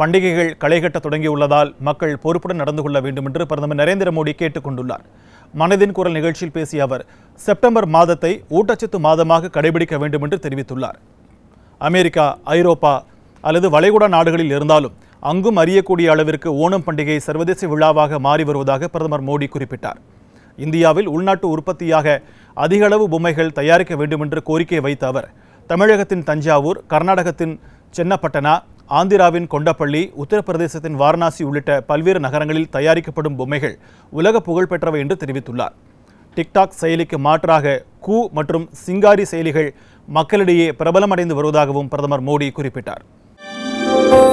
பண்டிகைகள் களைகட்ட தொடங்கியுள்ளதால் மக்கள் பொறுப்புடன் நடந்து கொள்ள வேண்டும் என்று பிரதமர் நரேந்திர மோடி கேட்டுக் கொண்டுள்ளார் மனதின் குரல் நிகழ்ச்சியில் பேசிய அவர் செப்டம்பர் மாதத்தை ஊட்டச்சத்து மாதமாக கடைபிடிக்க வேண்டும் என்று தெரிவித்துள்ளார் அமெரிக்கா ஐரோப்பா அல்லது வளைகுடா நாடுகளில் இருந்தாலும் அங்கும் அறியக்கூடிய அளவிற்கு ஓணம் பண்டிகை சர்வதேச விழாவாக மாறி வருவதாக பிரதமர் மோடி குறிப்பிட்டார் இந்தியாவில் உள்நாட்டு உற்பத்தியாக அதிக அளவு பொம்மைகள் தயாரிக்க வேண்டும் என்று கோரிக்கை வைத்த அவர் தமிழகத்தின் தஞ்சாவூர் கர்நாடகத்தின் சென்னப்பட்டனா ஆந்திராவின் கொண்டப்பள்ளி உத்தரப்பிரதேசத்தின் வாரணாசி உள்ளிட்ட பல்வேறு நகரங்களில் தயாரிக்கப்படும் பொம்மைகள் உலக புகழ்பெற்றவை என்று தெரிவித்துள்ளார் டிக்டாக் செயலிக்கு மாற்றாக கூ மற்றும் சிங்காரி செயலிகள் மக்களிடையே பிரபலமடைந்து வருவதாகவும் பிரதமர் மோடி குறிப்பிட்டார்